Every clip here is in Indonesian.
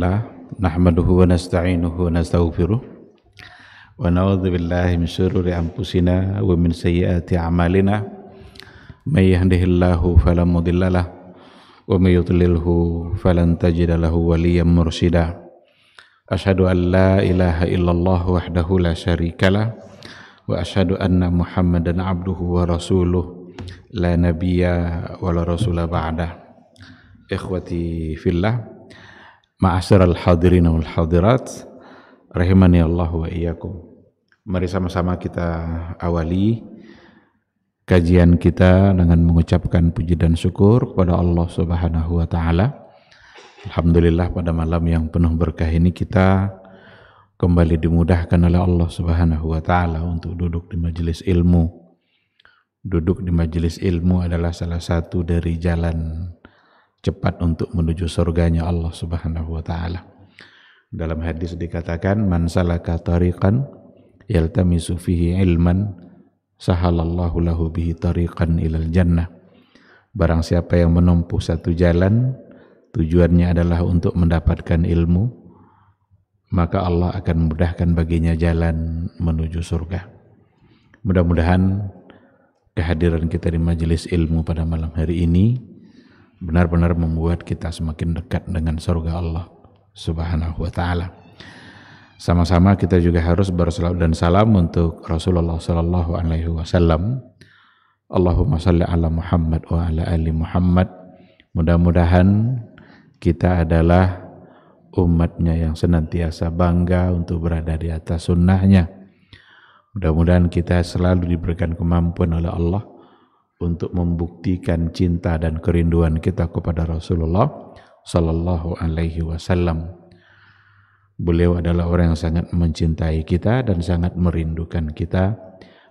لله نحمده ونستعينه ونستغفره ونعوذ بالله من شرور أنفسنا ومن سيئات أعمالنا من يهده الله فلا مضل له ومن يضلله فلن تجد له وليا مرشدا أشهد أن لا إله إلا الله وحده لا شريك له وأشهد أن محمدا عبده ورسوله لا نبي ولا رسول بعده إخوتي في الله al hadirin wal hadirat rahimani Allah wa iyakum Mari sama-sama kita awali kajian kita dengan mengucapkan puji dan syukur kepada Allah Subhanahu wa taala. Alhamdulillah pada malam yang penuh berkah ini kita kembali dimudahkan oleh Allah Subhanahu wa taala untuk duduk di majelis ilmu. Duduk di majelis ilmu adalah salah satu dari jalan cepat untuk menuju surganya Allah Subhanahu wa taala. Dalam hadis dikatakan man salaka tariqan yaltamisu fihi ilman sahalallahu lahu bihi tariqan ilal jannah. Barang siapa yang menempuh satu jalan tujuannya adalah untuk mendapatkan ilmu maka Allah akan memudahkan baginya jalan menuju surga. Mudah-mudahan kehadiran kita di majelis ilmu pada malam hari ini benar-benar membuat kita semakin dekat dengan surga Allah Subhanahu wa taala. Sama-sama kita juga harus bersalam dan salam untuk Rasulullah sallallahu alaihi wasallam. Allahumma salli ala Muhammad wa ala ali Muhammad. Mudah-mudahan kita adalah umatnya yang senantiasa bangga untuk berada di atas sunnahnya. Mudah-mudahan kita selalu diberikan kemampuan oleh Allah untuk membuktikan cinta dan kerinduan kita kepada Rasulullah Sallallahu Alaihi Wasallam. Beliau adalah orang yang sangat mencintai kita dan sangat merindukan kita,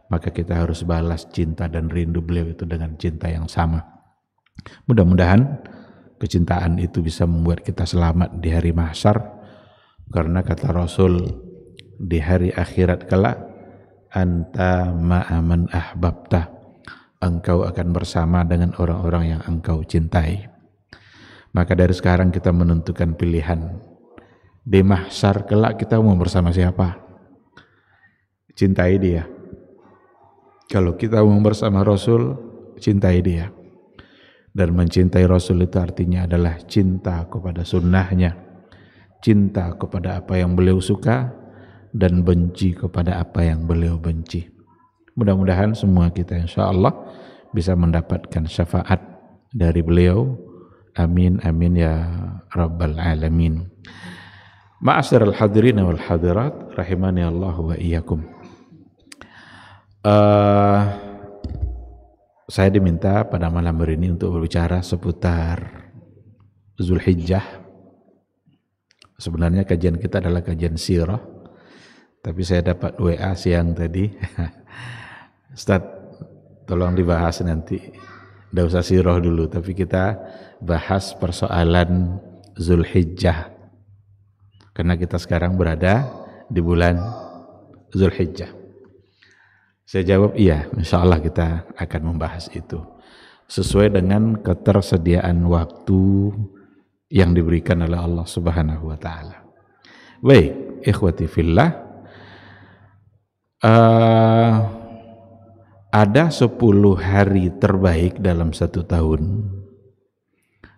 maka kita harus balas cinta dan rindu beliau itu dengan cinta yang sama. Mudah-mudahan kecintaan itu bisa membuat kita selamat di hari mahsyar karena kata Rasul di hari akhirat kelak anta ma'aman ahbabta engkau akan bersama dengan orang-orang yang engkau cintai. Maka dari sekarang kita menentukan pilihan. Di mahsyar kelak kita mau bersama siapa? Cintai dia. Kalau kita mau bersama Rasul, cintai dia. Dan mencintai Rasul itu artinya adalah cinta kepada sunnahnya. Cinta kepada apa yang beliau suka dan benci kepada apa yang beliau benci. Mudah-mudahan semua kita insya Allah bisa mendapatkan syafaat dari beliau. Amin, amin ya Rabbal Alamin. Ma'asir al-hadirin wal hadirat, rahimani Allah wa iyyakum. Uh, saya diminta pada malam hari ini untuk berbicara seputar Zulhijjah. Sebenarnya kajian kita adalah kajian sirah, tapi saya dapat WA siang tadi Ustaz, tolong dibahas nanti. Tidak usah siroh dulu, tapi kita bahas persoalan Zulhijjah. Karena kita sekarang berada di bulan Zulhijjah. Saya jawab iya, insya Allah kita akan membahas itu. Sesuai dengan ketersediaan waktu yang diberikan oleh Allah Subhanahu wa taala. Baik, ikhwati fillah. Uh, ada sepuluh hari terbaik dalam satu tahun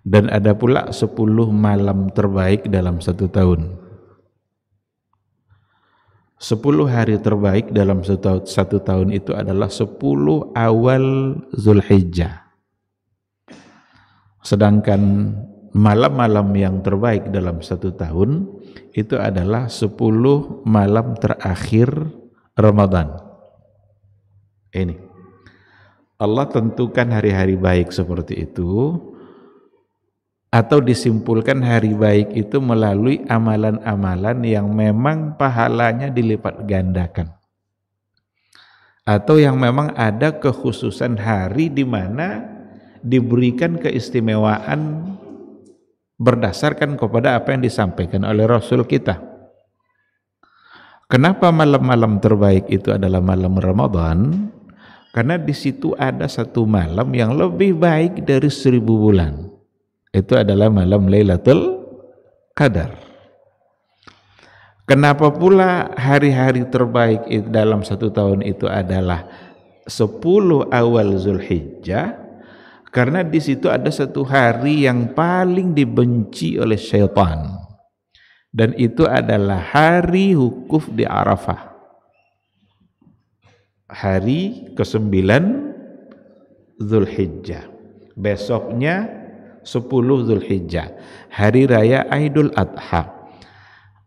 dan ada pula sepuluh malam terbaik dalam satu tahun Sepuluh hari terbaik dalam satu, tahun itu adalah sepuluh awal Zulhijjah sedangkan malam-malam yang terbaik dalam satu tahun itu adalah sepuluh malam terakhir Ramadan ini. Allah tentukan hari-hari baik seperti itu atau disimpulkan hari baik itu melalui amalan-amalan yang memang pahalanya dilipat gandakan. Atau yang memang ada kekhususan hari di mana diberikan keistimewaan berdasarkan kepada apa yang disampaikan oleh Rasul kita. Kenapa malam-malam terbaik itu adalah malam Ramadan? Karena di situ ada satu malam yang lebih baik dari seribu bulan. Itu adalah malam Lailatul Qadar. Kenapa pula hari-hari terbaik dalam satu tahun itu adalah sepuluh awal Zulhijjah? Karena di situ ada satu hari yang paling dibenci oleh syaitan. Dan itu adalah hari hukuf di Arafah hari ke-9 Zulhijjah. Besoknya 10 Zulhijjah, hari raya Aidul Adha.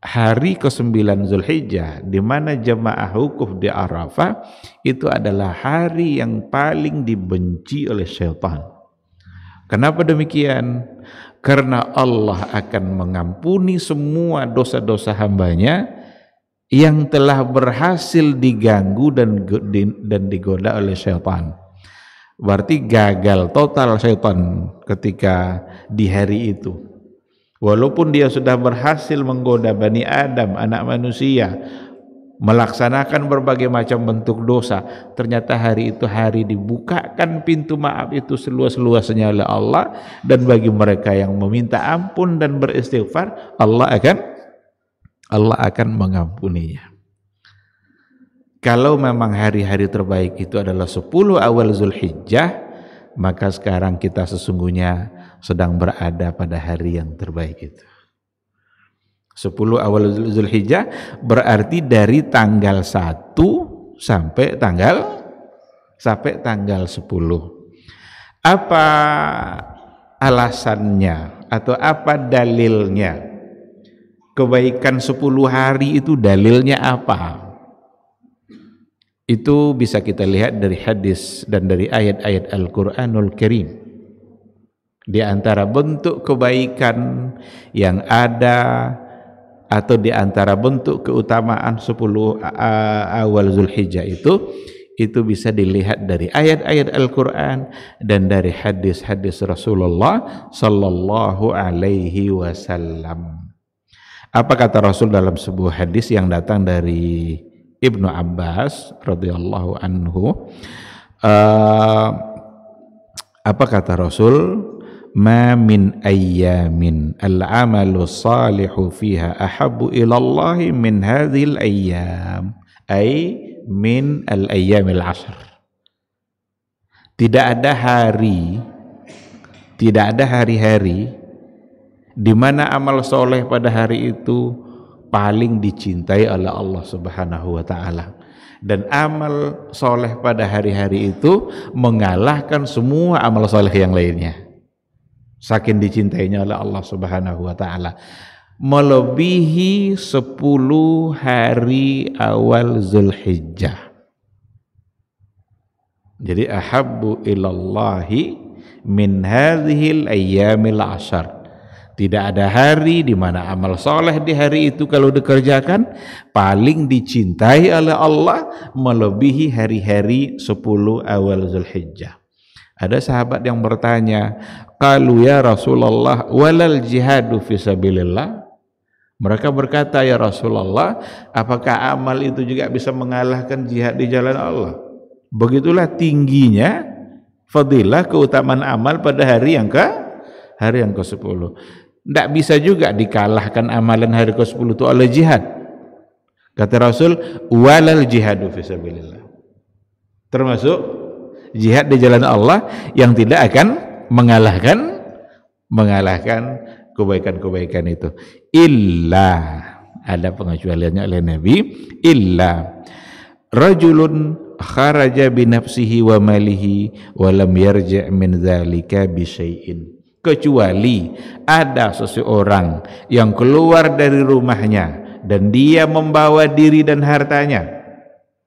Hari ke-9 Zulhijjah di mana jemaah hukuf di Arafah itu adalah hari yang paling dibenci oleh syaitan. Kenapa demikian? Karena Allah akan mengampuni semua dosa-dosa hambanya yang telah berhasil diganggu dan dan digoda oleh setan. Berarti gagal total setan ketika di hari itu. Walaupun dia sudah berhasil menggoda Bani Adam, anak manusia, melaksanakan berbagai macam bentuk dosa, ternyata hari itu hari dibukakan pintu maaf itu seluas-luasnya oleh Allah dan bagi mereka yang meminta ampun dan beristighfar, Allah akan Allah akan mengampuninya. Kalau memang hari-hari terbaik itu adalah 10 awal Zulhijjah, maka sekarang kita sesungguhnya sedang berada pada hari yang terbaik itu. 10 awal Zulhijjah berarti dari tanggal 1 sampai tanggal sampai tanggal 10. Apa alasannya atau apa dalilnya? kebaikan 10 hari itu dalilnya apa? Itu bisa kita lihat dari hadis dan dari ayat-ayat Al-Quranul Karim. Di antara bentuk kebaikan yang ada atau di antara bentuk keutamaan 10 awal Zulhijjah itu itu bisa dilihat dari ayat-ayat Al-Qur'an dan dari hadis-hadis Rasulullah sallallahu alaihi wasallam. Apa kata Rasul dalam sebuah hadis yang datang dari Ibnu Abbas radhiyallahu anhu? Uh, apa kata Rasul? Ma min ayyamin al-amalu salihu fiha ahabu ilallahi min hadhil ayyam. Ay min al-ayyamil ashr. Tidak ada hari, tidak ada hari-hari di mana amal soleh pada hari itu paling dicintai oleh Allah Subhanahu wa taala. Dan amal soleh pada hari-hari itu mengalahkan semua amal soleh yang lainnya. Saking dicintainya oleh Allah Subhanahu wa taala. Melebihi 10 hari awal Zulhijjah. Jadi ahabbu ilallahi min hadhil ayyamil ashar tidak ada hari di mana amal soleh di hari itu kalau dikerjakan paling dicintai oleh Allah melebihi hari-hari 10 awal Zulhijjah. Ada sahabat yang bertanya, "Qalu ya Rasulullah, walal jihadu fi sabilillah?" Mereka berkata, "Ya Rasulullah, apakah amal itu juga bisa mengalahkan jihad di jalan Allah?" Begitulah tingginya fadilah keutamaan amal pada hari yang ke hari yang ke-10. Tidak bisa juga dikalahkan amalan hari ke-10 itu oleh jihad. Kata Rasul, walal jihadu fisabilillah. Termasuk jihad di jalan Allah yang tidak akan mengalahkan mengalahkan kebaikan-kebaikan itu. Illa ada pengecualiannya oleh Nabi illa rajulun kharaja binafsihi wa malihi wa lam yarji' min dzalika bi kecuali ada seseorang yang keluar dari rumahnya dan dia membawa diri dan hartanya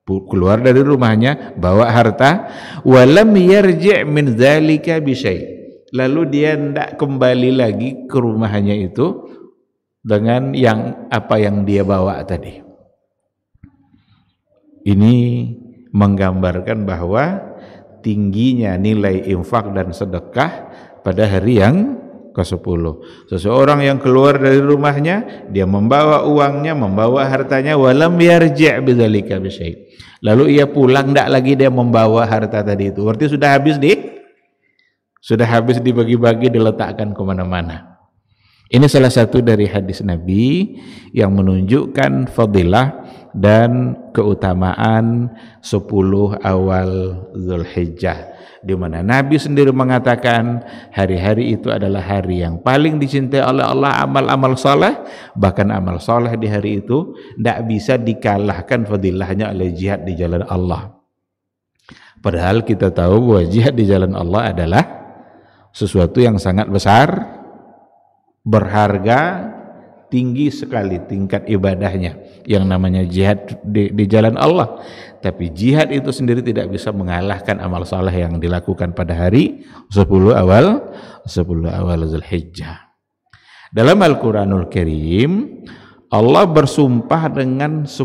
keluar dari rumahnya bawa harta walam yarji' min dzalika bisyai lalu dia tidak kembali lagi ke rumahnya itu dengan yang apa yang dia bawa tadi ini menggambarkan bahwa tingginya nilai infak dan sedekah pada hari yang ke-10. Seseorang yang keluar dari rumahnya, dia membawa uangnya, membawa hartanya, walam yarji' bidzalika bisyai. Lalu ia pulang tidak lagi dia membawa harta tadi itu. Berarti sudah habis di sudah habis dibagi-bagi diletakkan kemana mana Ini salah satu dari hadis Nabi yang menunjukkan fadilah dan keutamaan 10 awal Zulhijjah di mana Nabi sendiri mengatakan hari-hari itu adalah hari yang paling dicintai oleh Allah amal-amal soleh bahkan amal soleh di hari itu tidak bisa dikalahkan fadilahnya oleh jihad di jalan Allah padahal kita tahu bahwa jihad di jalan Allah adalah sesuatu yang sangat besar berharga tinggi sekali tingkat ibadahnya yang namanya jihad di, di jalan Allah. Tapi jihad itu sendiri tidak bisa mengalahkan amal salah yang dilakukan pada hari 10 awal 10 awal Zulhijjah. Dalam Al-Qur'anul Karim Allah bersumpah dengan 10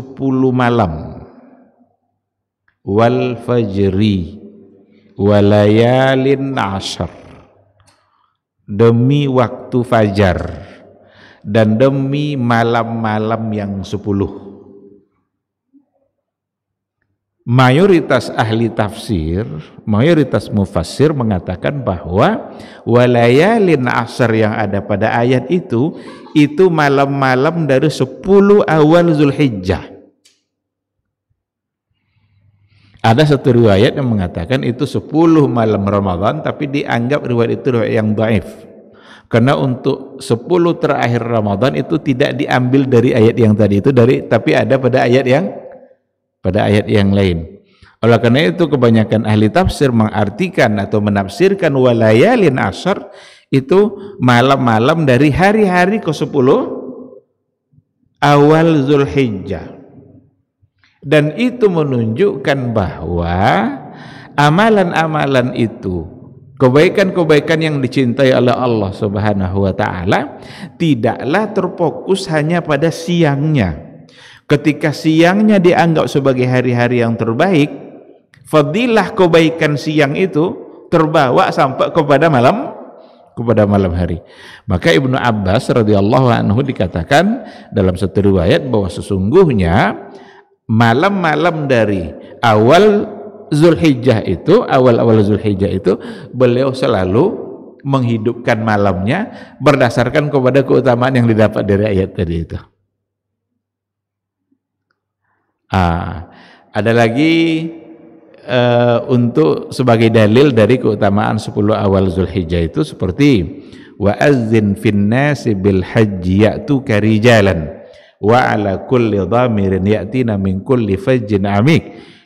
malam. Wal fajri walayalin ashar. Demi waktu fajar dan demi malam-malam yang sepuluh. Mayoritas ahli tafsir, mayoritas mufassir mengatakan bahwa walayalin asar yang ada pada ayat itu, itu malam-malam dari sepuluh awal Zulhijjah. Ada satu riwayat yang mengatakan itu sepuluh malam Ramadan, tapi dianggap riwayat itu riwayat yang baif. Karena untuk 10 terakhir Ramadan itu tidak diambil dari ayat yang tadi itu dari tapi ada pada ayat yang pada ayat yang lain. Oleh karena itu kebanyakan ahli tafsir mengartikan atau menafsirkan walayalin asar itu malam-malam dari hari-hari ke-10 awal Zulhijjah. Dan itu menunjukkan bahwa amalan-amalan itu kebaikan-kebaikan yang dicintai oleh Allah Subhanahu wa taala tidaklah terfokus hanya pada siangnya. Ketika siangnya dianggap sebagai hari-hari yang terbaik, fadilah kebaikan siang itu terbawa sampai kepada malam kepada malam hari. Maka Ibnu Abbas radhiyallahu anhu dikatakan dalam satu riwayat bahwa sesungguhnya malam-malam dari awal Zulhijjah itu awal-awal Zulhijjah itu beliau selalu menghidupkan malamnya berdasarkan kepada keutamaan yang didapat dari ayat tadi itu. Ah, ada lagi uh, untuk sebagai dalil dari keutamaan 10 awal Zulhijjah itu seperti wa azzin fin sibil bil hajji ya'tuka rijalan wa ala kulli dhamirin ya'tina min kulli fajjin amik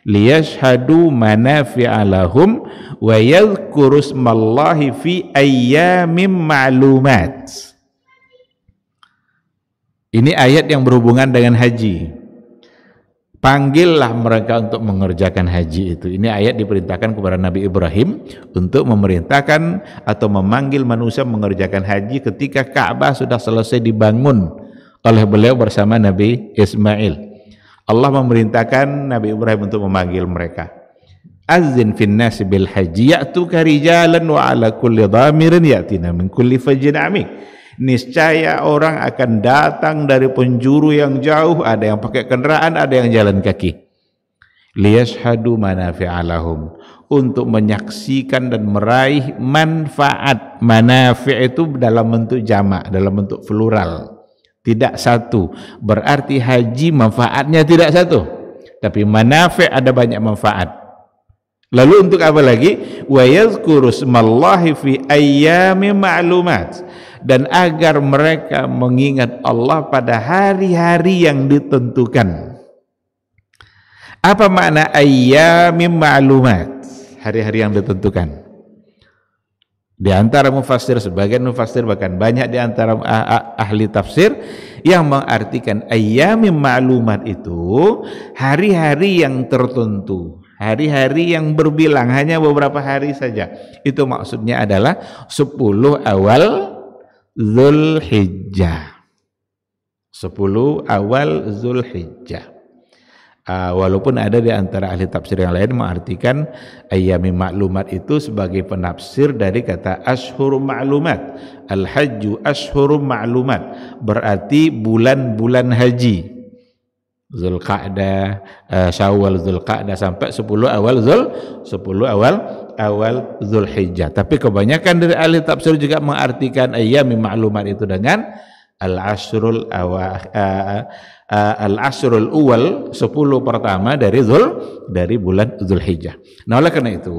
liyashhadu manafi'alahum wa yadhkuru smallahi fi ayyamin ma'lumat. Ini ayat yang berhubungan dengan haji. Panggillah mereka untuk mengerjakan haji itu. Ini ayat diperintahkan kepada Nabi Ibrahim untuk memerintahkan atau memanggil manusia mengerjakan haji ketika Ka'bah sudah selesai dibangun oleh beliau bersama Nabi Ismail. Allah memerintahkan Nabi Ibrahim untuk memanggil mereka. Azin fin bil haji rijalan wa ala kulli dhamirin ya'tina min kulli fajjin amik. Niscaya orang akan datang dari penjuru yang jauh, ada yang pakai kendaraan, ada yang jalan kaki. Liyashhadu manafi'alahum untuk menyaksikan dan meraih manfaat manafi' itu dalam bentuk jamak, dalam bentuk plural tidak satu. Berarti haji manfaatnya tidak satu, tapi manafi' ada banyak manfaat. Lalu untuk apa lagi? Wa yadhkuru smallahi fi ayyami ma'lumat. Dan agar mereka mengingat Allah pada hari-hari yang ditentukan. Apa makna ayyami ma'lumat? Hari-hari yang ditentukan. Di antara mufasir, sebagian mufasir bahkan banyak di antara ah, ah, ah, ahli tafsir yang mengartikan ayami maklumat itu hari-hari yang tertentu, hari-hari yang berbilang hanya beberapa hari saja. Itu maksudnya adalah 10 awal Zulhijjah. 10 awal Zulhijjah. Uh, walaupun ada di antara ahli tafsir yang lain mengartikan ayami maklumat itu sebagai penafsir dari kata ashur maklumat al-hajju ashur maklumat berarti bulan-bulan haji Zulqa'dah, uh, Syawal Zulqa'dah sampai 10 awal Zul 10 awal awal Zulhijjah. Tapi kebanyakan dari ahli tafsir juga mengartikan ayami maklumat itu dengan al-ashrul awal uh, ah, uh, eh, al Asrul awal 10 pertama dari Zul dari bulan Zulhijjah. Nah, oleh karena itu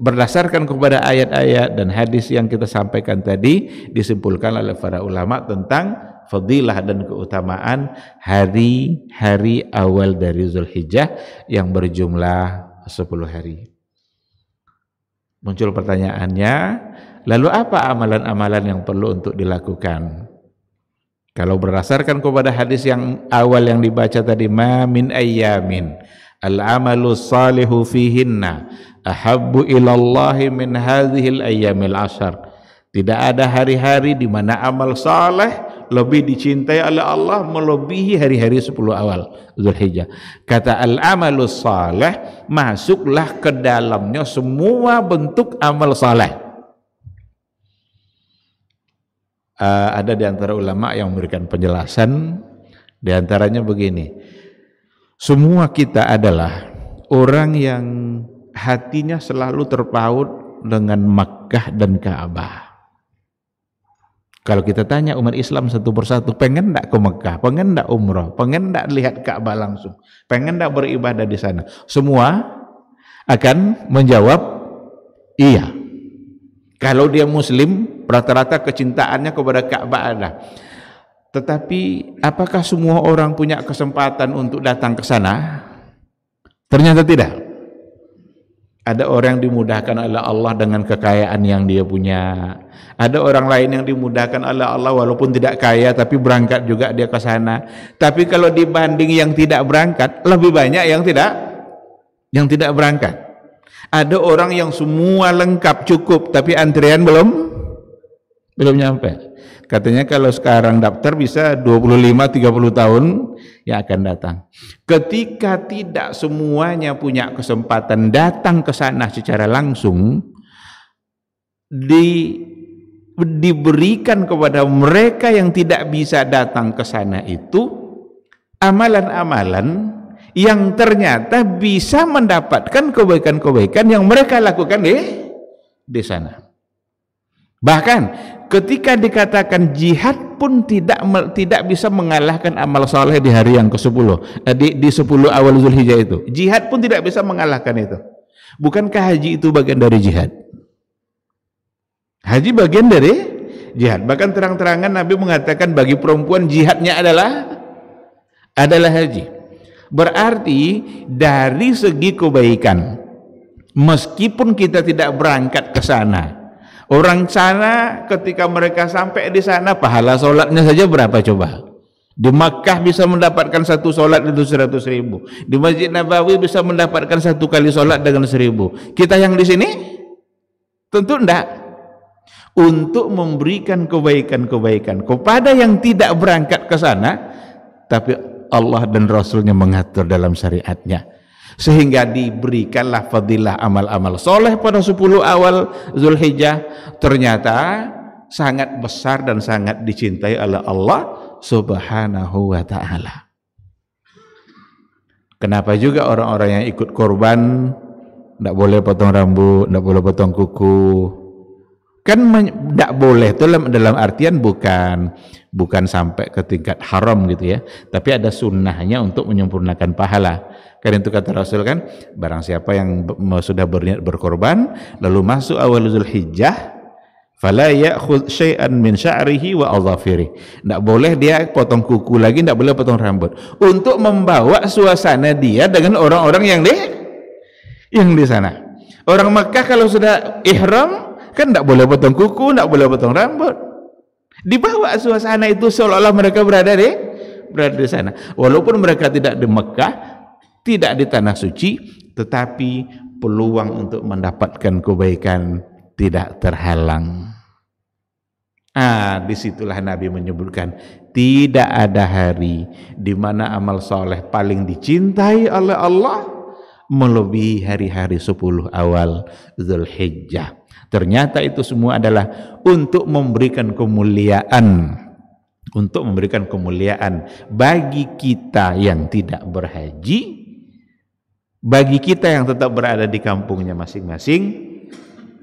berdasarkan kepada ayat-ayat dan hadis yang kita sampaikan tadi disimpulkan oleh para ulama tentang fadilah dan keutamaan hari-hari awal dari Zulhijjah yang berjumlah sepuluh hari. Muncul pertanyaannya, lalu apa amalan-amalan yang perlu untuk dilakukan? Kalau berdasarkan kepada hadis yang awal yang dibaca tadi, ma min ayyamin al-amalu salihu fihinna ahabbu ilallahi min hadhil ayyamil ashar. Tidak ada hari-hari di mana amal saleh lebih dicintai oleh Allah melebihi hari-hari 10 awal Zulhijjah. Kata al-amalu saleh masuklah ke dalamnya semua bentuk amal saleh. uh, ada di antara ulama yang memberikan penjelasan di antaranya begini. Semua kita adalah orang yang hatinya selalu terpaut dengan Makkah dan Ka'bah. Kalau kita tanya umat Islam satu persatu, pengen tidak ke Mekah, pengen tidak umroh, pengen tidak lihat Ka'bah langsung, pengen tidak beribadah di sana. Semua akan menjawab iya. Kalau dia Muslim, Rata-rata kecintaannya kepada Ka'bah adalah tetapi apakah semua orang punya kesempatan untuk datang ke sana? Ternyata tidak. Ada orang yang dimudahkan oleh Allah dengan kekayaan yang dia punya. Ada orang lain yang dimudahkan oleh Allah walaupun tidak kaya tapi berangkat juga dia ke sana. Tapi kalau dibanding yang tidak berangkat, lebih banyak yang tidak yang tidak berangkat. Ada orang yang semua lengkap cukup tapi antrian belum belum nyampe. Katanya kalau sekarang daftar bisa 25-30 tahun yang akan datang. Ketika tidak semuanya punya kesempatan datang ke sana secara langsung, di, diberikan kepada mereka yang tidak bisa datang ke sana itu amalan-amalan yang ternyata bisa mendapatkan kebaikan-kebaikan yang mereka lakukan di di sana. Bahkan ketika dikatakan jihad pun tidak tidak bisa mengalahkan amal soleh di hari yang ke-10 eh, di, di 10 awal Zulhijjah itu jihad pun tidak bisa mengalahkan itu bukankah haji itu bagian dari jihad haji bagian dari jihad bahkan terang-terangan Nabi mengatakan bagi perempuan jihadnya adalah adalah haji berarti dari segi kebaikan meskipun kita tidak berangkat ke sana Orang sana ketika mereka sampai di sana pahala sholatnya saja berapa coba? Di Makkah bisa mendapatkan satu sholat itu seratus ribu. Di Masjid Nabawi bisa mendapatkan satu kali sholat dengan seribu. Kita yang di sini? Tentu enggak. Untuk memberikan kebaikan-kebaikan kepada yang tidak berangkat ke sana, tapi Allah dan Rasulnya mengatur dalam syariatnya sehingga diberikanlah fadilah amal-amal soleh pada 10 awal Zulhijjah ternyata sangat besar dan sangat dicintai oleh Allah subhanahu wa ta'ala kenapa juga orang-orang yang ikut korban tidak boleh potong rambut, tidak boleh potong kuku kan tidak boleh itu dalam, dalam artian bukan bukan sampai ke tingkat haram gitu ya tapi ada sunnahnya untuk menyempurnakan pahala karena itu kata Rasul kan, barang siapa yang sudah berniat berkorban lalu masuk awal Zulhijjah fala ya'khudh syai'an min sya'rihi wa adhafiri. Tidak boleh dia potong kuku lagi, tidak boleh potong rambut. Untuk membawa suasana dia dengan orang-orang yang di yang di sana. Orang Mekah kalau sudah ihram kan tidak boleh potong kuku, tidak boleh potong rambut. Dibawa suasana itu seolah-olah mereka berada di berada di sana. Walaupun mereka tidak di Mekah, tidak di tanah suci, tetapi peluang untuk mendapatkan kebaikan tidak terhalang. Ah, disitulah Nabi menyebutkan tidak ada hari di mana amal soleh paling dicintai oleh Allah melebihi hari-hari 10 awal Zulhijjah. Ternyata itu semua adalah untuk memberikan kemuliaan untuk memberikan kemuliaan bagi kita yang tidak berhaji bagi kita yang tetap berada di kampungnya masing-masing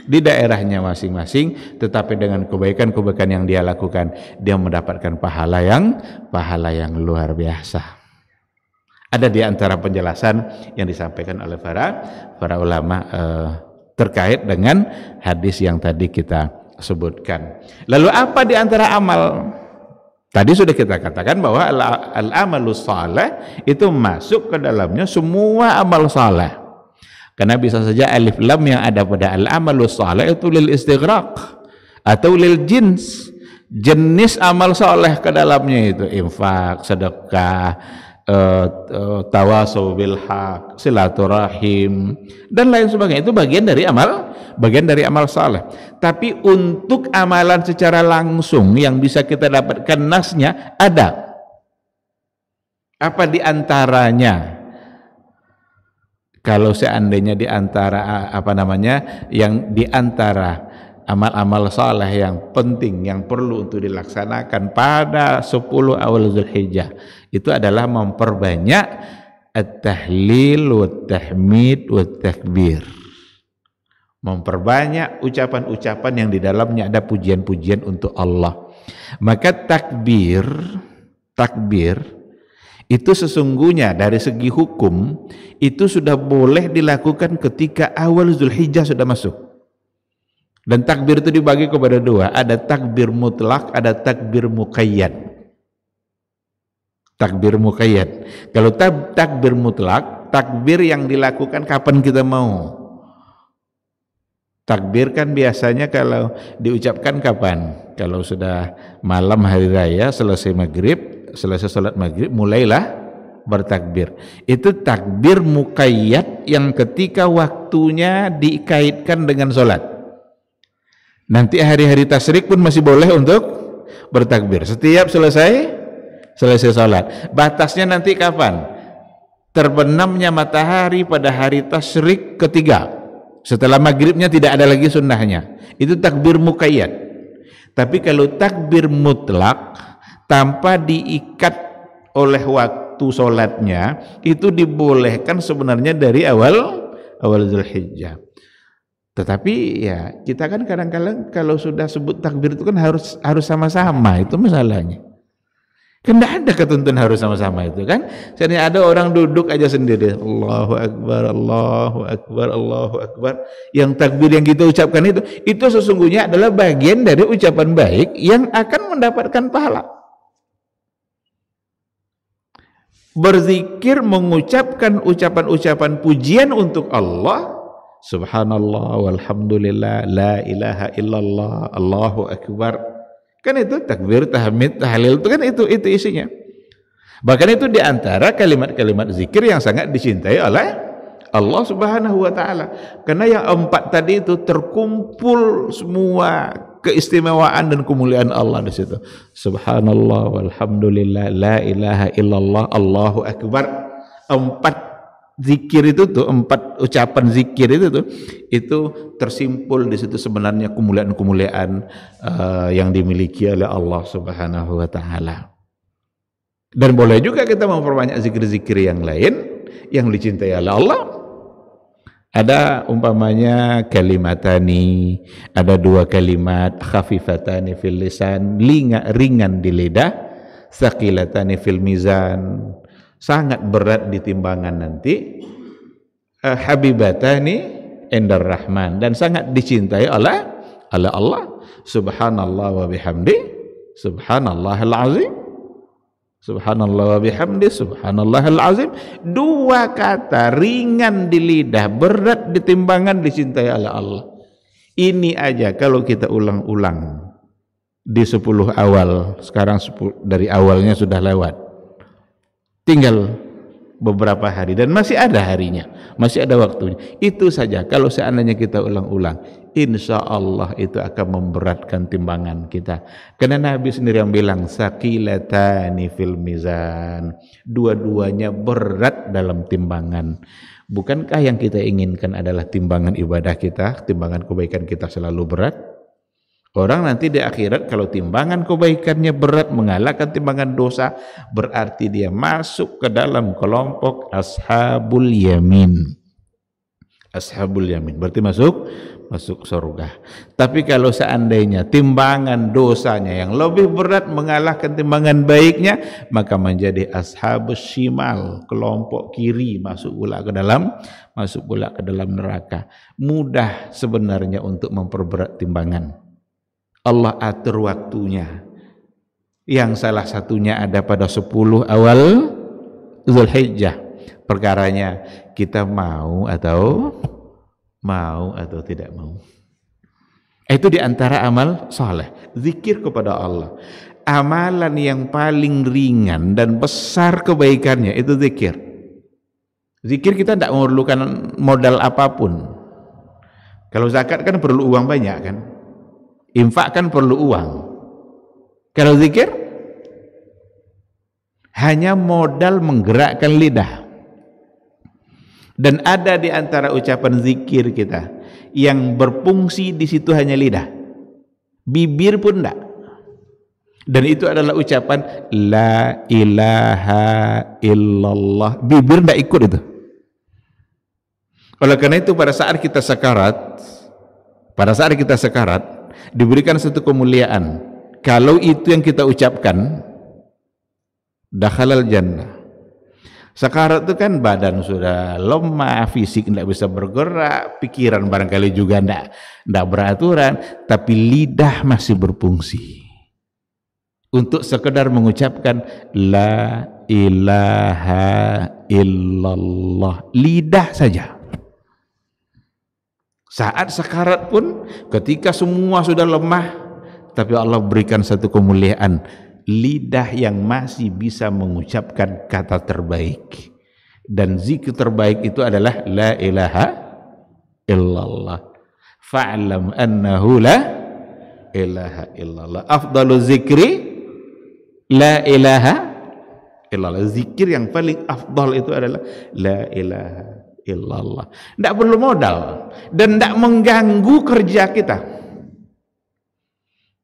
di daerahnya masing-masing tetapi dengan kebaikan-kebaikan yang dia lakukan dia mendapatkan pahala yang pahala yang luar biasa ada di antara penjelasan yang disampaikan oleh para para ulama eh, terkait dengan hadis yang tadi kita sebutkan lalu apa di antara amal Tadi sudah kita katakan bahwa al-amalu saleh itu masuk ke dalamnya semua amal saleh. Karena bisa saja alif lam yang ada pada al-amalu saleh itu lil istighraq atau lil jins. Jenis amal soleh ke dalamnya itu infak, sedekah, Eh, eh, Tawa hak haq, silaturahim dan lain sebagainya itu bagian dari amal bagian dari amal saleh. Tapi untuk amalan secara langsung yang bisa kita dapatkan nasnya ada apa di antaranya? Kalau seandainya di eh, apa namanya yang di antara amal-amal salah yang penting yang perlu untuk dilaksanakan pada 10 awal Zulhijjah itu adalah memperbanyak at-tahlil wa tahmid wa takbir memperbanyak ucapan-ucapan yang di dalamnya ada pujian-pujian untuk Allah maka takbir takbir itu sesungguhnya dari segi hukum itu sudah boleh dilakukan ketika awal Zulhijjah sudah masuk dan takbir itu dibagi kepada dua, ada takbir mutlak, ada takbir mukayyad. Takbir mukayyad. Kalau tab, takbir mutlak, takbir yang dilakukan kapan kita mau. Takbir kan biasanya kalau diucapkan kapan? Kalau sudah malam hari raya, selesai maghrib, selesai sholat maghrib, mulailah bertakbir. Itu takbir mukayyad yang ketika waktunya dikaitkan dengan sholat. Nanti hari-hari tasrik pun masih boleh untuk bertakbir. Setiap selesai selesai sholat. Batasnya nanti kapan? Terbenamnya matahari pada hari tasrik ketiga. Setelah maghribnya tidak ada lagi sunnahnya. Itu takbir mukayyad. Tapi kalau takbir mutlak tanpa diikat oleh waktu sholatnya itu dibolehkan sebenarnya dari awal awal Zulhijjah. Tetapi ya kita kan kadang-kadang kalau sudah sebut takbir itu kan harus harus sama-sama itu masalahnya. Kan tidak ada ketentuan harus sama-sama itu kan. Seandainya ada orang duduk aja sendiri. Allahu Akbar, Allahu Akbar, Allahu Akbar. Yang takbir yang kita ucapkan itu, itu sesungguhnya adalah bagian dari ucapan baik yang akan mendapatkan pahala. Berzikir mengucapkan ucapan-ucapan pujian untuk Allah Subhanallah, walhamdulillah, la ilaha illallah, Allahu Akbar. Kan itu takbir, tahmid, tahlil itu kan itu itu isinya. Bahkan itu diantara kalimat-kalimat zikir yang sangat dicintai oleh Allah Subhanahu wa taala. Karena yang empat tadi itu terkumpul semua keistimewaan dan kemuliaan Allah di situ. Subhanallah, walhamdulillah, la ilaha illallah, Allahu akbar. Empat zikir itu tuh empat ucapan zikir itu tuh itu tersimpul di situ sebenarnya kemuliaan-kemuliaan uh, yang dimiliki oleh Allah Subhanahu wa taala. Dan boleh juga kita memperbanyak zikir-zikir yang lain yang dicintai oleh Allah. Ada umpamanya kalimatani, ada dua kalimat khafifatani fil lisan, linga, ringan di lidah, saqilatani fil mizan sangat berat di timbangan nanti uh, habibatani Endar Rahman dan sangat dicintai oleh oleh Allah subhanallah wa bihamdi subhanallah azim subhanallah wa bihamdi subhanallah azim dua kata ringan di lidah berat di timbangan dicintai oleh Allah ini aja kalau kita ulang-ulang di sepuluh awal sekarang sepuluh dari awalnya sudah lewat tinggal beberapa hari dan masih ada harinya masih ada waktunya itu saja kalau seandainya kita ulang-ulang insya Allah itu akan memberatkan timbangan kita karena Nabi sendiri yang bilang sakilatani fil mizan dua-duanya berat dalam timbangan bukankah yang kita inginkan adalah timbangan ibadah kita timbangan kebaikan kita selalu berat Orang nanti di akhirat kalau timbangan kebaikannya berat mengalahkan timbangan dosa berarti dia masuk ke dalam kelompok ashabul yamin. Ashabul yamin berarti masuk masuk surga. Tapi kalau seandainya timbangan dosanya yang lebih berat mengalahkan timbangan baiknya, maka menjadi ashabus shimal, kelompok kiri masuk pula ke dalam masuk pula ke dalam neraka. Mudah sebenarnya untuk memperberat timbangan. Allah atur waktunya yang salah satunya ada pada 10 awal Zulhijjah perkaranya kita mau atau mau atau tidak mau itu diantara amal soleh zikir kepada Allah amalan yang paling ringan dan besar kebaikannya itu zikir zikir kita tidak memerlukan modal apapun kalau zakat kan perlu uang banyak kan infak kan perlu uang kalau zikir hanya modal menggerakkan lidah dan ada di antara ucapan zikir kita yang berfungsi di situ hanya lidah bibir pun tidak dan itu adalah ucapan la ilaha illallah bibir tidak ikut itu oleh karena itu pada saat kita sekarat pada saat kita sekarat diberikan satu kemuliaan kalau itu yang kita ucapkan dakhalal jannah sekarat itu kan badan sudah lemah fisik tidak bisa bergerak pikiran barangkali juga tidak tidak beraturan tapi lidah masih berfungsi untuk sekedar mengucapkan la ilaha illallah lidah saja saat sekarat pun ketika semua sudah lemah tapi Allah berikan satu kemuliaan lidah yang masih bisa mengucapkan kata terbaik. Dan zikir terbaik itu adalah la ilaha illallah. Fa'lam annahu la ilaha illallah. Afdalu zikri la ilaha illallah. Zikir yang paling afdal itu adalah la ilaha illallah. Tidak perlu modal dan tidak mengganggu kerja kita.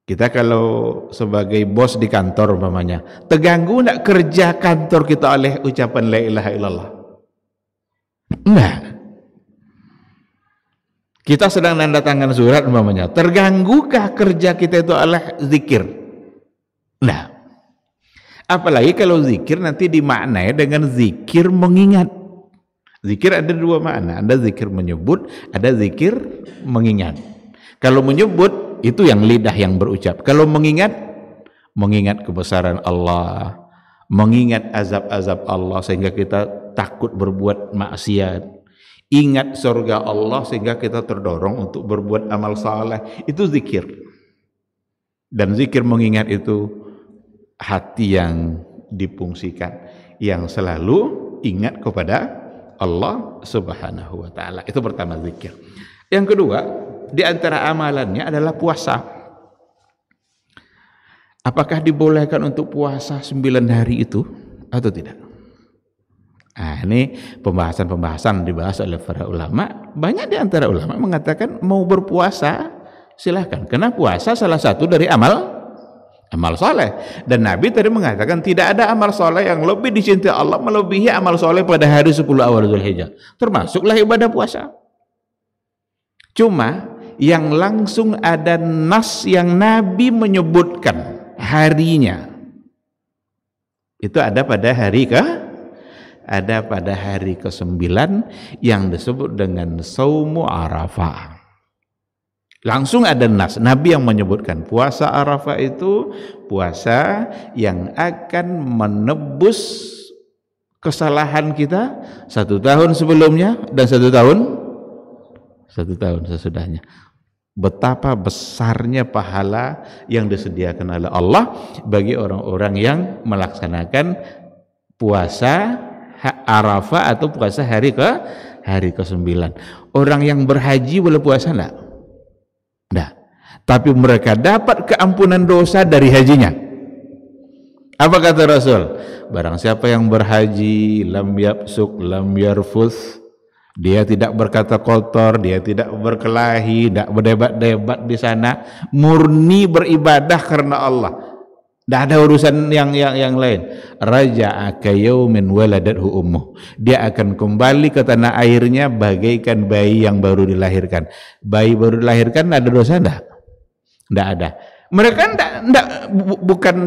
Kita kalau sebagai bos di kantor umpamanya, terganggu tidak kerja kantor kita oleh ucapan la ilaha illallah? Nah, Kita sedang nanda tangan surat umpamanya, terganggukah kerja kita itu oleh zikir? Nah, apalagi kalau zikir nanti dimaknai dengan zikir mengingat Zikir ada dua makna, ada zikir menyebut, ada zikir mengingat. Kalau menyebut itu yang lidah yang berucap. Kalau mengingat mengingat kebesaran Allah, mengingat azab-azab Allah sehingga kita takut berbuat maksiat. Ingat surga Allah sehingga kita terdorong untuk berbuat amal saleh. Itu zikir. Dan zikir mengingat itu hati yang dipungsikan yang selalu ingat kepada Allah Subhanahu wa taala. Itu pertama zikir. Yang kedua, di antara amalannya adalah puasa. Apakah dibolehkan untuk puasa sembilan hari itu atau tidak? Nah, ini pembahasan-pembahasan dibahas oleh para ulama. Banyak di antara ulama mengatakan mau berpuasa silahkan. Karena puasa salah satu dari amal amal soleh dan Nabi tadi mengatakan tidak ada amal soleh yang lebih dicintai Allah melebihi amal soleh pada hari 10 awal Zulhijjah termasuklah ibadah puasa cuma yang langsung ada nas yang Nabi menyebutkan harinya itu ada pada hari ke ada pada hari ke-9 yang disebut dengan saumu arafah Langsung ada nas, Nabi yang menyebutkan puasa Arafah itu puasa yang akan menebus kesalahan kita satu tahun sebelumnya dan satu tahun satu tahun sesudahnya. Betapa besarnya pahala yang disediakan oleh Allah bagi orang-orang yang melaksanakan puasa Arafah atau puasa hari ke hari ke-9. Orang yang berhaji boleh puasa enggak? Nah, tapi mereka dapat keampunan dosa dari hajinya. Apa kata Rasul? Barang siapa yang berhaji, lam yapsuk, lam yarfus, dia tidak berkata kotor, dia tidak berkelahi, tidak berdebat-debat di sana, murni beribadah karena Allah tidak ada urusan yang yang yang lain. Raja akayaumin waladathu ummuh. Dia akan kembali ke tanah airnya bagaikan bayi yang baru dilahirkan. Bayi baru dilahirkan ada dosa enggak? Enggak ada. Mereka enggak, enggak bukan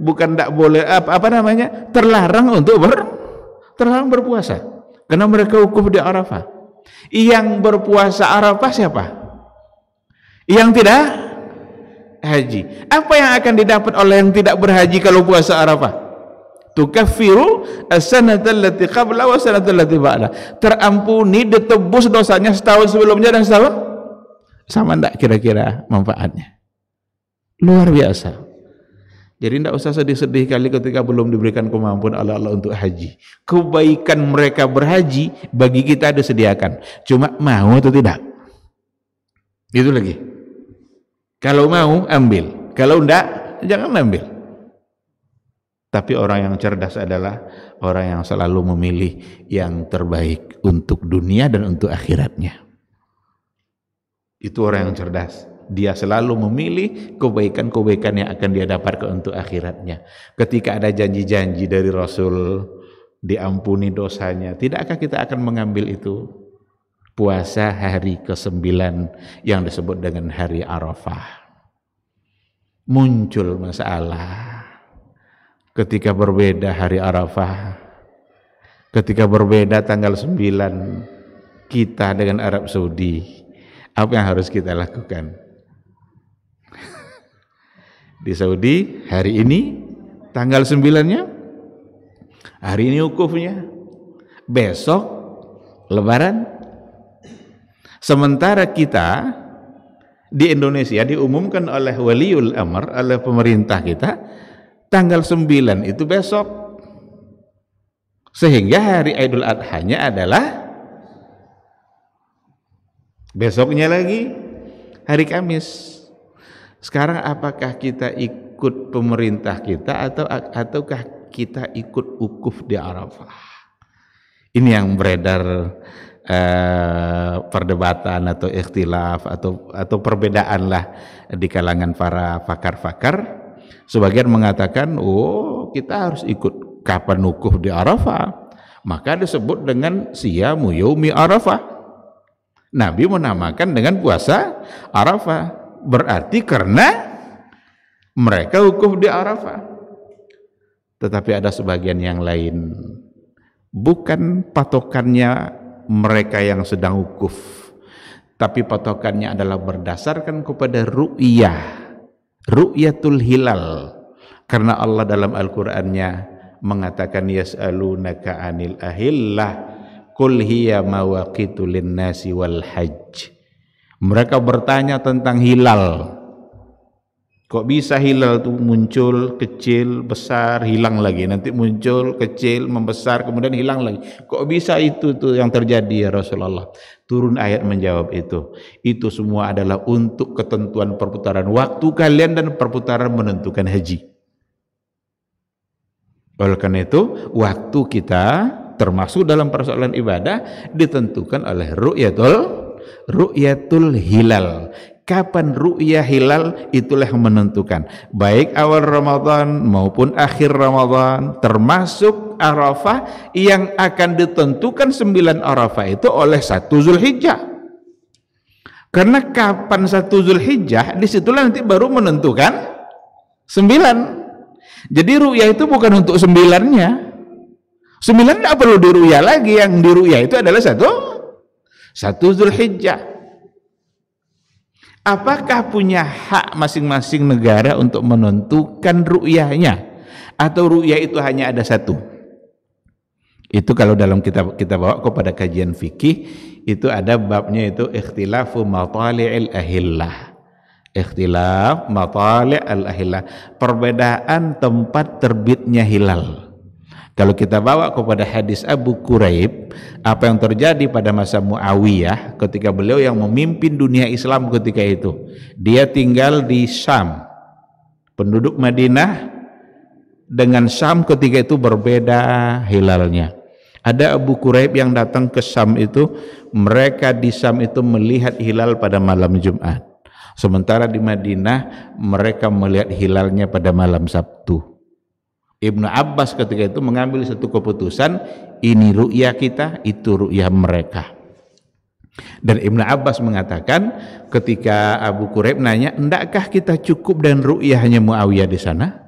bukan enggak boleh apa, apa namanya? terlarang untuk ber terlarang berpuasa. Karena mereka hukum di Arafah. Yang berpuasa Arafah siapa? Yang tidak haji. Apa yang akan didapat oleh yang tidak berhaji kalau puasa Arafah? Tukafiru as sanatal lati qabla wa sanatal lati ba'da. Terampuni, ditebus dosanya setahun sebelumnya dan setahun sama ndak kira-kira manfaatnya? Luar biasa. Jadi tidak usah sedih-sedih kali ketika belum diberikan kemampuan oleh Allah untuk haji. Kebaikan mereka berhaji bagi kita disediakan. Cuma mau atau tidak. Itu lagi. Kalau mau ambil, kalau enggak jangan ambil. Tapi orang yang cerdas adalah orang yang selalu memilih yang terbaik untuk dunia dan untuk akhiratnya. Itu orang yang cerdas. Dia selalu memilih kebaikan-kebaikan yang akan dia dapatkan untuk akhiratnya. Ketika ada janji-janji dari Rasul diampuni dosanya, tidakkah kita akan mengambil itu? puasa hari ke sembilan yang disebut dengan hari Arafah. Muncul masalah ketika berbeda hari Arafah. Ketika berbeda tanggal sembilan kita dengan Arab Saudi. Apa yang harus kita lakukan? Di Saudi hari ini tanggal sembilannya hari ini ukufnya. Besok lebaran Sementara kita di Indonesia diumumkan oleh waliul amr, oleh pemerintah kita, tanggal 9 itu besok. Sehingga hari Idul Adha Adhanya adalah besoknya lagi hari Kamis. Sekarang apakah kita ikut pemerintah kita atau ataukah kita ikut ukuf di Arafah? Ini yang beredar eh, perdebatan atau ikhtilaf atau atau perbedaan lah di kalangan para fakar fakar Sebagian mengatakan, oh kita harus ikut kapan wukuf di Arafah. Maka disebut dengan siyamu yaumi Arafah. Nabi menamakan dengan puasa Arafah. Berarti karena mereka wukuf di Arafah. Tetapi ada sebagian yang lain bukan patokannya mereka yang sedang wukuf tapi patokannya adalah berdasarkan kepada ru'yah ru'yatul hilal karena Allah dalam Al-Qur'annya mengatakan yas'alunaka anil ahillah qul hiya mawaqitu linnasi wal hajj mereka bertanya tentang hilal Kok bisa hilal tuh muncul, kecil, besar, hilang lagi. Nanti muncul, kecil, membesar, kemudian hilang lagi. Kok bisa itu tuh yang terjadi ya Rasulullah? Turun ayat menjawab itu. Itu semua adalah untuk ketentuan perputaran waktu kalian dan perputaran menentukan haji. Oleh karena itu, waktu kita termasuk dalam persoalan ibadah ditentukan oleh ru'yatul ru'yatul hilal. Kapan ru'ya hilal itulah yang menentukan. Baik awal Ramadan maupun akhir Ramadan termasuk Arafah yang akan ditentukan sembilan Arafah itu oleh satu Zulhijjah. Karena kapan satu Zulhijjah disitulah nanti baru menentukan sembilan. Jadi ru'ya itu bukan untuk sembilannya. Sembilan tidak perlu diru'ya lagi. Yang diru'ya itu adalah satu satu Zulhijjah. Apakah punya hak masing-masing negara untuk menentukan ru'yahnya? Atau ru'yah itu hanya ada satu? Itu kalau dalam kita kita bawa kepada kajian fikih itu ada babnya itu ikhtilafu matali'il ahillah. Ikhtilaf matali' ahillah. Perbedaan tempat terbitnya hilal. Kalau kita bawa kepada hadis Abu Quraib, apa yang terjadi pada masa Muawiyah ketika beliau yang memimpin dunia Islam ketika itu. Dia tinggal di Syam. Penduduk Madinah dengan Syam ketika itu berbeda hilalnya. Ada Abu Quraib yang datang ke Syam itu, mereka di Syam itu melihat hilal pada malam Jumat. Sementara di Madinah mereka melihat hilalnya pada malam Sabtu. Ibnu Abbas ketika itu mengambil satu keputusan ini ru'ya kita itu ru'ya mereka dan Ibnu Abbas mengatakan ketika Abu Qurayb nanya endakkah kita cukup dan ru'yahnya Muawiyah di sana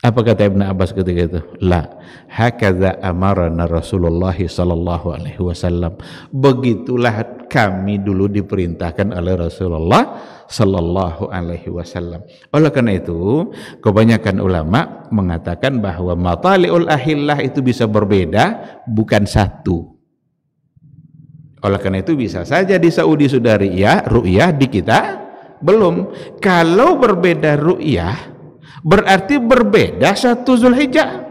apa kata Ibn Abbas ketika itu? La, hakadha amarana Rasulullah sallallahu alaihi wasallam. Begitulah kami dulu diperintahkan oleh Rasulullah sallallahu alaihi wasallam. Oleh karena itu, kebanyakan ulama mengatakan bahwa mataliul ahillah itu bisa berbeda, bukan satu. Oleh karena itu bisa saja di Saudi sudah ya ru'yah di kita belum. Kalau berbeda ru'yah, Berarti berbeda satu Zulhijjah.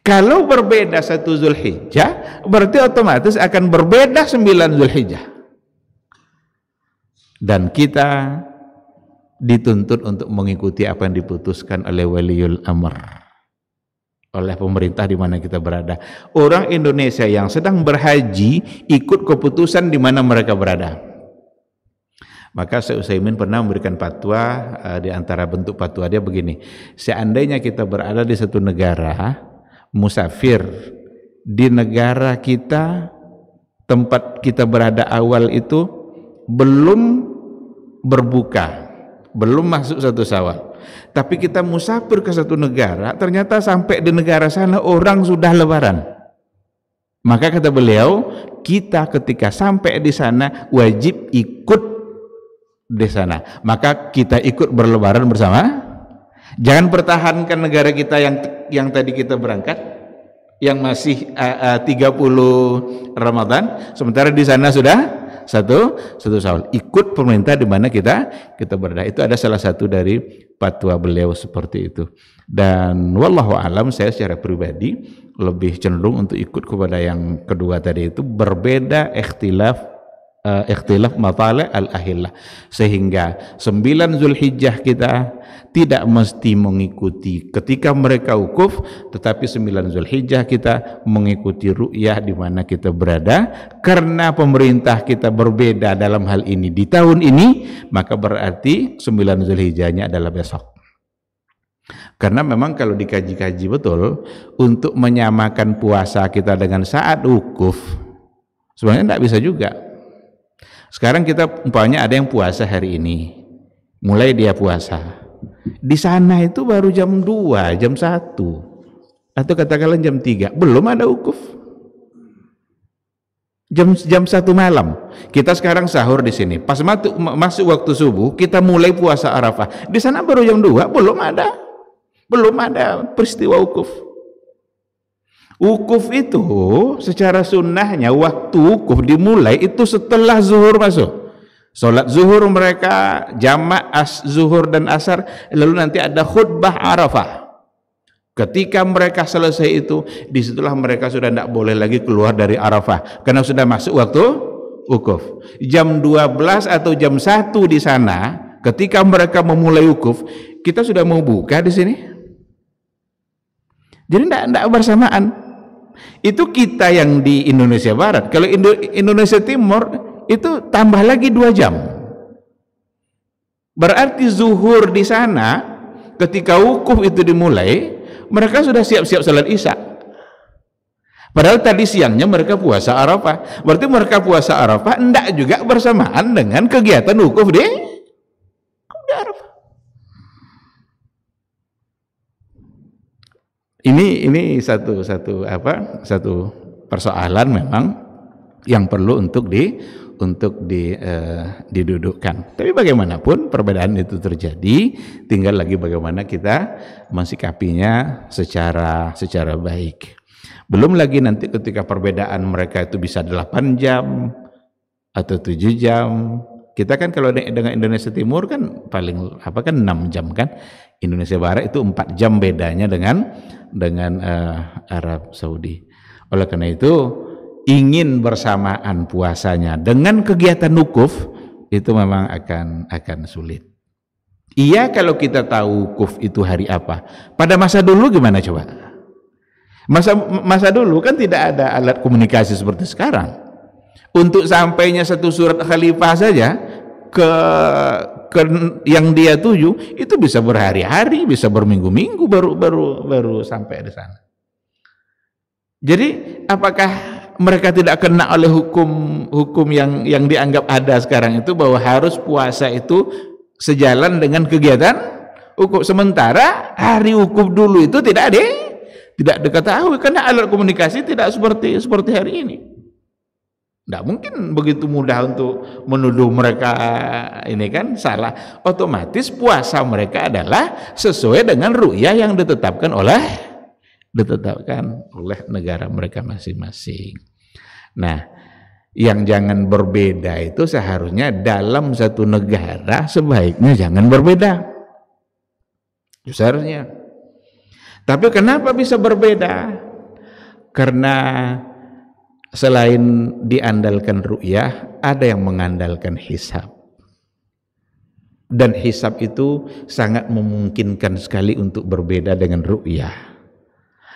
Kalau berbeda satu Zulhijjah, berarti otomatis akan berbeda sembilan Zulhijjah. Dan kita dituntut untuk mengikuti apa yang diputuskan oleh waliul amr oleh pemerintah di mana kita berada. Orang Indonesia yang sedang berhaji ikut keputusan di mana mereka berada. Maka Syekh Utsaimin pernah memberikan fatwa uh, di antara bentuk fatwa dia begini. Seandainya kita berada di satu negara musafir di negara kita tempat kita berada awal itu belum berbuka, belum masuk satu sawah. Tapi kita musafir ke satu negara, ternyata sampai di negara sana orang sudah lebaran. Maka kata beliau, kita ketika sampai di sana wajib ikut di sana. Maka kita ikut berlebaran bersama. Jangan pertahankan negara kita yang yang tadi kita berangkat yang masih uh, uh, 30 Ramadan sementara di sana sudah satu satu Saul. Ikut pemerintah di mana kita kita berada. Itu ada salah satu dari fatwa beliau seperti itu. Dan wallahu alam saya secara pribadi lebih cenderung untuk ikut kepada yang kedua tadi itu berbeda ikhtilaf uh, ikhtilaf matale al ahillah sehingga sembilan Zulhijjah kita tidak mesti mengikuti ketika mereka ukuf tetapi sembilan Zulhijjah kita mengikuti ru'yah di mana kita berada karena pemerintah kita berbeda dalam hal ini di tahun ini maka berarti sembilan Zulhijjahnya adalah besok karena memang kalau dikaji-kaji betul untuk menyamakan puasa kita dengan saat ukuf sebenarnya tidak bisa juga sekarang kita umpamanya ada yang puasa hari ini. Mulai dia puasa. Di sana itu baru jam 2, jam 1. Atau katakanlah jam 3. Belum ada ukuf. Jam jam 1 malam. Kita sekarang sahur di sini. Pas matu, masuk waktu subuh, kita mulai puasa Arafah. Di sana baru jam 2, belum ada. Belum ada peristiwa ukuf. Wukuf itu secara sunnahnya waktu wukuf dimulai itu setelah zuhur masuk. sholat zuhur mereka jamak as zuhur dan asar lalu nanti ada khutbah arafah. Ketika mereka selesai itu disitulah mereka sudah tidak boleh lagi keluar dari arafah karena sudah masuk waktu wukuf. Jam 12 atau jam 1 di sana ketika mereka memulai wukuf kita sudah mau buka di sini. Jadi tidak bersamaan itu kita yang di Indonesia Barat. Kalau Indo Indonesia Timur itu tambah lagi dua jam. Berarti zuhur di sana ketika wukuf itu dimulai, mereka sudah siap-siap salat isya. Padahal tadi siangnya mereka puasa Arafah. Berarti mereka puasa Arafah tidak juga bersamaan dengan kegiatan wukuf deh. ini ini satu satu apa satu persoalan memang yang perlu untuk di untuk di, uh, didudukkan. Tapi bagaimanapun perbedaan itu terjadi, tinggal lagi bagaimana kita mensikapinya secara secara baik. Belum lagi nanti ketika perbedaan mereka itu bisa 8 jam atau 7 jam. Kita kan kalau dengan Indonesia Timur kan paling apa kan 6 jam kan. Indonesia Barat itu empat jam bedanya dengan dengan uh, Arab Saudi. Oleh karena itu ingin bersamaan puasanya dengan kegiatan nukuf itu memang akan akan sulit. Iya kalau kita tahu kuf itu hari apa. Pada masa dulu gimana coba? Masa masa dulu kan tidak ada alat komunikasi seperti sekarang. Untuk sampainya satu surat khalifah saja ke yang dia tuju itu bisa berhari-hari, bisa berminggu-minggu baru baru baru sampai di sana. Jadi apakah mereka tidak kena oleh hukum hukum yang yang dianggap ada sekarang itu bahwa harus puasa itu sejalan dengan kegiatan hukum sementara hari hukum dulu itu tidak ada tidak diketahui karena alat komunikasi tidak seperti seperti hari ini. Tidak mungkin begitu mudah untuk menuduh mereka eh, ini kan salah. Otomatis puasa mereka adalah sesuai dengan ru'yah yang ditetapkan oleh ditetapkan oleh negara mereka masing-masing. Nah, yang jangan berbeda itu seharusnya dalam satu negara sebaiknya jangan berbeda. Seharusnya. Tapi kenapa bisa berbeda? Karena Selain diandalkan ru'yah, ada yang mengandalkan hisab. Dan hisab itu sangat memungkinkan sekali untuk berbeda dengan ru'yah.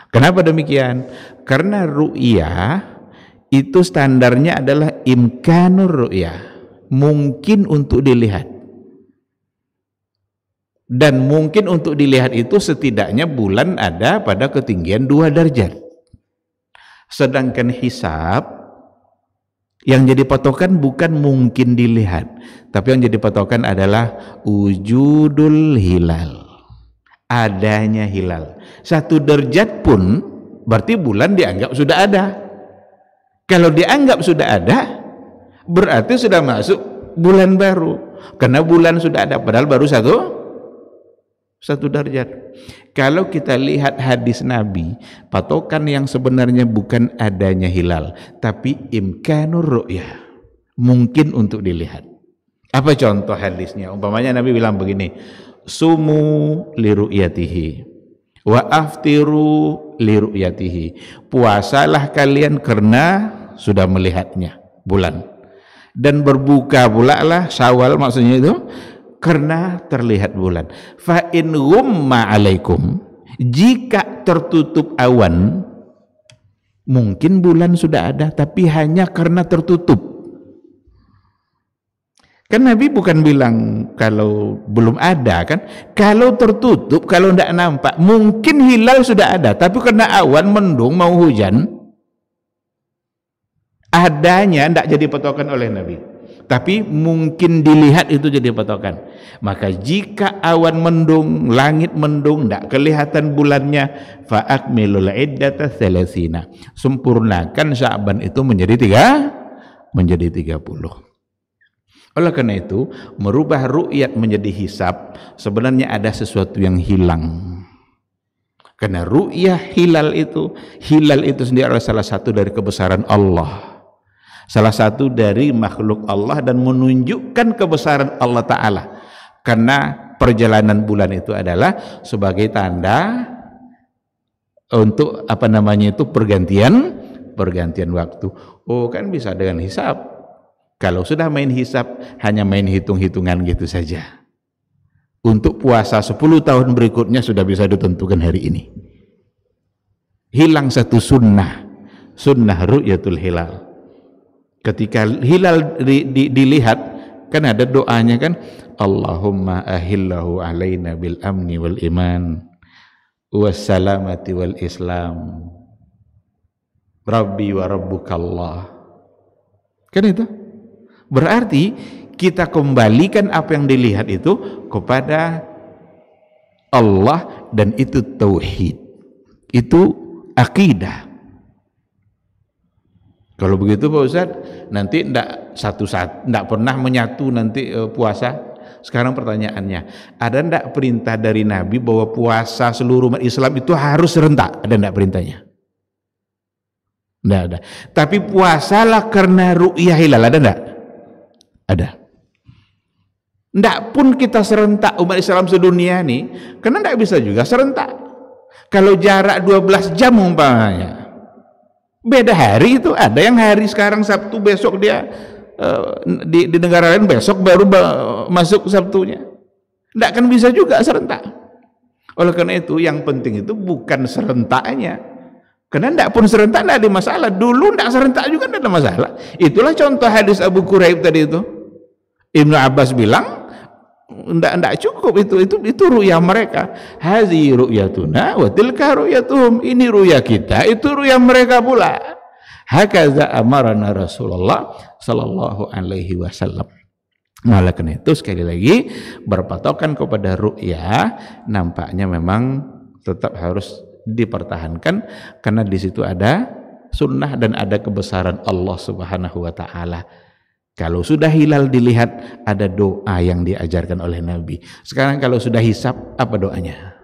Kenapa demikian? Karena ru'yah itu standarnya adalah imkanur ru'yah. Mungkin untuk dilihat. Dan mungkin untuk dilihat itu setidaknya bulan ada pada ketinggian dua derajat. Sedangkan hisap yang jadi patokan bukan mungkin dilihat, tapi yang jadi patokan adalah wujudul hilal. Adanya hilal. Satu derajat pun berarti bulan dianggap sudah ada. Kalau dianggap sudah ada, berarti sudah masuk bulan baru. Karena bulan sudah ada, padahal baru satu satu darjat. Kalau kita lihat hadis Nabi, patokan yang sebenarnya bukan adanya hilal, tapi imkanur ru'ya. Mungkin untuk dilihat. Apa contoh hadisnya? Umpamanya Nabi bilang begini, sumu li ru'yatihi wa aftiru ru'yatihi. Puasalah kalian karena sudah melihatnya bulan. Dan berbuka pula lah syawal maksudnya itu karena terlihat bulan. Fa in gumma alaikum jika tertutup awan mungkin bulan sudah ada tapi hanya karena tertutup. Kan Nabi bukan bilang kalau belum ada kan? Kalau tertutup, kalau tidak nampak, mungkin hilal sudah ada. Tapi karena awan mendung mau hujan, adanya tidak jadi patokan oleh Nabi tapi mungkin dilihat itu jadi patokan. Maka jika awan mendung, langit mendung, tidak kelihatan bulannya, faak fa'akmilul iddata selesina. Sempurnakan Syaban itu menjadi tiga, menjadi tiga puluh. Oleh karena itu, merubah rukyat menjadi hisap, sebenarnya ada sesuatu yang hilang. Karena ru'yah hilal itu, hilal itu sendiri adalah salah satu dari kebesaran Allah salah satu dari makhluk Allah dan menunjukkan kebesaran Allah Ta'ala karena perjalanan bulan itu adalah sebagai tanda untuk apa namanya itu pergantian pergantian waktu oh kan bisa dengan hisap kalau sudah main hisap hanya main hitung-hitungan gitu saja untuk puasa 10 tahun berikutnya sudah bisa ditentukan hari ini hilang satu sunnah sunnah ru'yatul hilal Ketika hilal di, di, dilihat kan ada doanya kan Allahumma ahillahu alaina bil amni wal iman wassalamati wal islam Rabbi wa rabbukallah kan itu berarti kita kembalikan apa yang dilihat itu kepada Allah dan itu tauhid itu akidah kalau begitu Pak Ustadz, nanti enggak satu saat enggak pernah menyatu nanti e, puasa. Sekarang pertanyaannya, ada enggak perintah dari Nabi bahwa puasa seluruh umat Islam itu harus serentak? Ada enggak perintahnya? Enggak ada. Tapi puasalah karena ru'yah hilal, ada enggak? Ada. Enggak pun kita serentak umat Islam sedunia nih, karena enggak bisa juga serentak. Kalau jarak 12 jam umpamanya, Beda hari itu ada yang hari sekarang Sabtu besok dia uh, di, di negara lain besok baru masuk Sabtunya. Tidak akan bisa juga serentak. Oleh karena itu yang penting itu bukan serentaknya. Karena tidak pun serentak tidak ada masalah. Dulu tidak serentak juga tidak ada masalah. Itulah contoh hadis Abu Quraib tadi itu. Ibnu Abbas bilang, ndak ndak cukup itu itu itu ruya mereka hazi ruyatuna wa tilka ruyatuhum ini ruya kita itu ruya mereka pula hakaza amarana Rasulullah sallallahu alaihi wasallam nah, oleh itu sekali lagi berpatokan kepada ruya nampaknya memang tetap harus dipertahankan karena di situ ada sunnah dan ada kebesaran Allah Subhanahu wa taala kalau sudah hilal dilihat, ada doa yang diajarkan oleh Nabi. Sekarang kalau sudah hisap, apa doanya?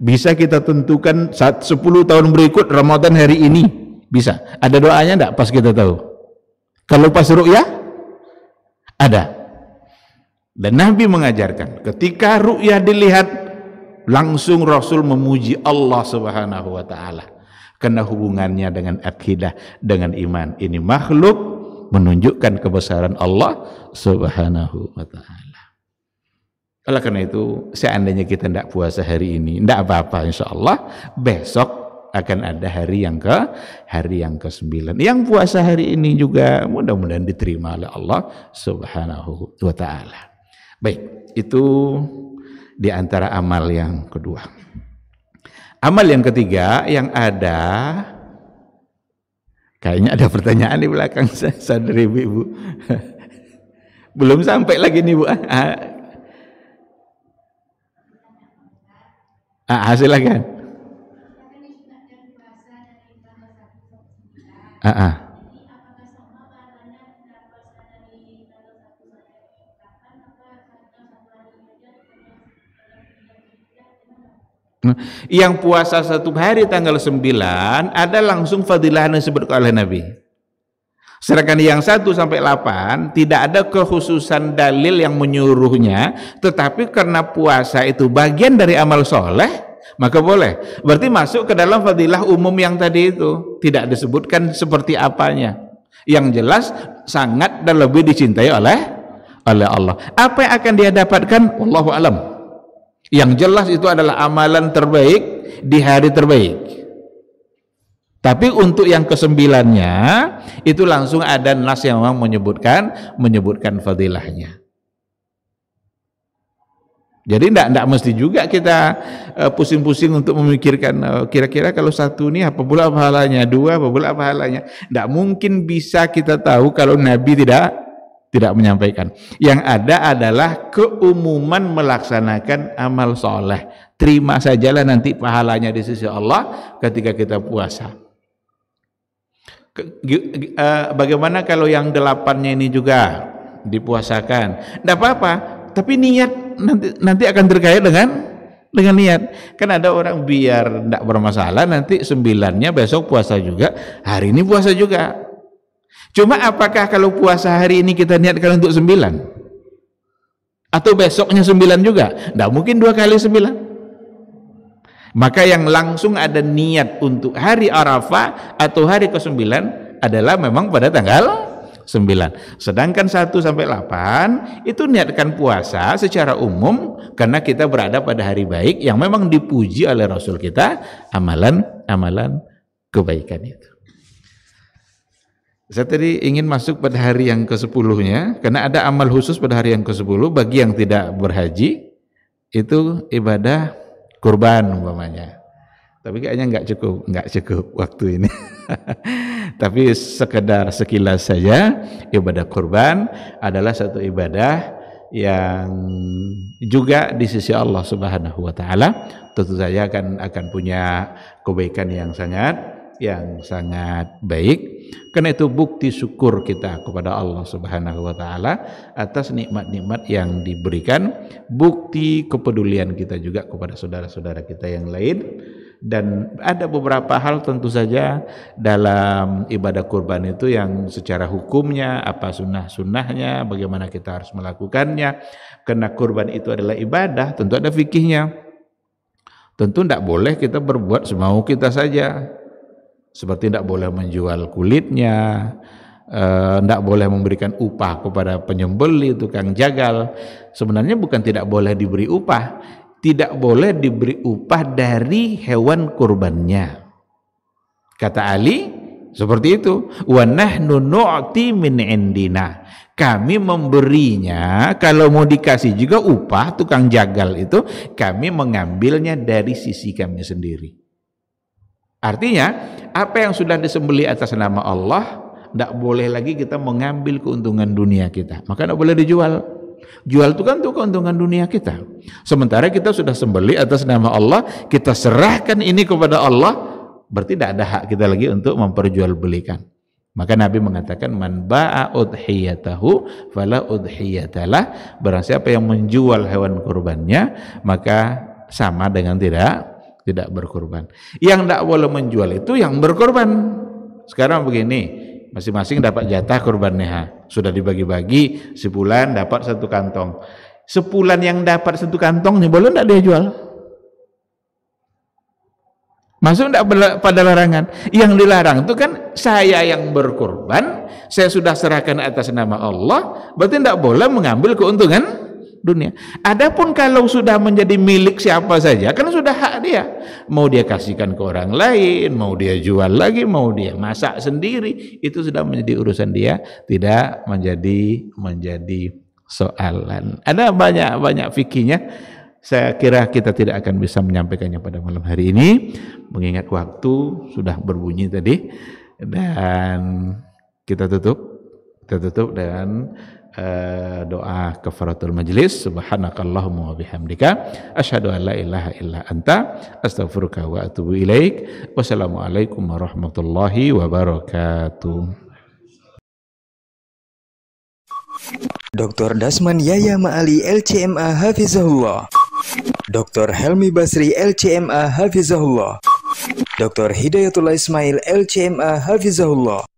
Bisa kita tentukan saat 10 tahun berikut Ramadan hari ini? Bisa. Ada doanya enggak pas kita tahu? Kalau pas ru'yah? Ada. Dan Nabi mengajarkan, ketika ru'yah dilihat, langsung Rasul memuji Allah Subhanahu wa taala karena hubungannya dengan akidah, dengan iman. Ini makhluk menunjukkan kebesaran Allah Subhanahu wa taala. Oleh karena itu, seandainya kita tidak puasa hari ini, tidak apa-apa insya Allah, besok akan ada hari yang ke hari yang ke sembilan. Yang puasa hari ini juga mudah-mudahan diterima oleh Allah Subhanahu wa taala. Baik, itu di antara amal yang kedua. Amal yang ketiga yang ada kayaknya ada pertanyaan di belakang sadri ibu. ibu. Belum sampai lagi nih Bu. Ah, hasil kan? Ah, ah. ah Yang puasa satu hari tanggal 9 ada langsung fadilah yang disebut oleh Nabi. Sedangkan yang satu sampai 8 tidak ada kekhususan dalil yang menyuruhnya, tetapi karena puasa itu bagian dari amal soleh, maka boleh. Berarti masuk ke dalam fadilah umum yang tadi itu tidak disebutkan seperti apanya. Yang jelas sangat dan lebih dicintai oleh oleh Allah. Apa yang akan dia dapatkan? Allahu alam. Yang jelas itu adalah amalan terbaik di hari terbaik. Tapi untuk yang kesembilannya itu langsung ada nas yang memang menyebutkan menyebutkan fadilahnya. Jadi tidak tidak mesti juga kita e, pusing-pusing uh, untuk memikirkan e, kira-kira uh, kira -kira kalau satu ini apa pula pahalanya, dua apa pula pahalanya. Tidak mungkin bisa kita tahu kalau Nabi tidak tidak menyampaikan. Yang ada adalah keumuman melaksanakan amal soleh. Terima sajalah nanti pahalanya di sisi Allah ketika kita puasa. Eh, bagaimana kalau yang delapannya ini juga dipuasakan? Tidak apa-apa, tapi niat nanti nanti akan terkait dengan dengan niat. Kan ada orang biar tidak bermasalah nanti sembilannya besok puasa juga, hari ini puasa juga Cuma apakah kalau puasa hari ini kita niatkan untuk sembilan? Atau besoknya sembilan juga? Tidak mungkin dua kali sembilan. Maka yang langsung ada niat untuk hari Arafah atau hari ke-9 adalah memang pada tanggal sembilan. Sedangkan satu sampai 8 itu niatkan puasa secara umum karena kita berada pada hari baik yang memang dipuji oleh Rasul kita amalan-amalan kebaikan itu. Saya tadi ingin masuk pada hari yang ke 10 karena ada amal khusus pada hari yang ke-10 bagi yang tidak berhaji itu ibadah kurban umpamanya. Tapi kayaknya nggak cukup, nggak cukup waktu ini. Tapi sekedar sekilas saja ibadah kurban adalah satu ibadah yang juga di sisi Allah Subhanahu wa taala tentu saja akan akan punya kebaikan yang sangat yang sangat baik. Karena itu bukti syukur kita kepada Allah Subhanahu wa taala atas nikmat-nikmat yang diberikan, bukti kepedulian kita juga kepada saudara-saudara kita yang lain dan ada beberapa hal tentu saja dalam ibadah kurban itu yang secara hukumnya apa sunnah-sunnahnya bagaimana kita harus melakukannya karena kurban itu adalah ibadah tentu ada fikihnya tentu tidak boleh kita berbuat semau kita saja seperti tidak boleh menjual kulitnya, eh, tidak boleh memberikan upah kepada penyembeli, tukang jagal. Sebenarnya bukan tidak boleh diberi upah, tidak boleh diberi upah dari hewan kurbannya. Kata Ali, seperti itu. Wa nahnu nu'ti min indina. Kami memberinya, kalau mau dikasih juga upah tukang jagal itu, kami mengambilnya dari sisi kami sendiri. Artinya, apa yang sudah disembeli atas nama Allah, tidak boleh lagi kita mengambil keuntungan dunia kita. Maka tidak boleh dijual. Jual itu kan untuk keuntungan dunia kita. Sementara kita sudah sembeli atas nama Allah, kita serahkan ini kepada Allah, berarti tidak ada hak kita lagi untuk memperjualbelikan. Maka Nabi mengatakan man ba'a udhiyatahu fala udhiyatalah. Barang siapa yang menjual hewan kurbannya, maka sama dengan tidak tidak berkorban. Yang tidak boleh menjual itu yang berkorban. Sekarang begini, masing-masing dapat jatah korban neha. Sudah dibagi-bagi, sebulan dapat satu kantong. Sebulan yang dapat satu kantong nih boleh tidak dia jual? Masuk tidak pada larangan? Yang dilarang itu kan saya yang berkorban, saya sudah serahkan atas nama Allah, berarti tidak boleh mengambil keuntungan dunia. Adapun kalau sudah menjadi milik siapa saja, karena sudah hak dia. Mau dia kasihkan ke orang lain, mau dia jual lagi, mau dia masak sendiri, itu sudah menjadi urusan dia, tidak menjadi menjadi soalan. Ada banyak-banyak fikinya. Saya kira kita tidak akan bisa menyampaikannya pada malam hari ini mengingat waktu sudah berbunyi tadi dan kita tutup kita tutup dan uh, doa kafaratul majlis subhanakallahumma wa bihamdika asyhadu an la ilaha illa anta astaghfiruka wa atubu ilaik wassalamualaikum warahmatullahi wabarakatuh Dr. Dasman Yaya Ma'ali LCMA Hafizahullah Dr. Helmi Basri LCMA Hafizahullah Dr. Hidayatullah Ismail LCMA Hafizahullah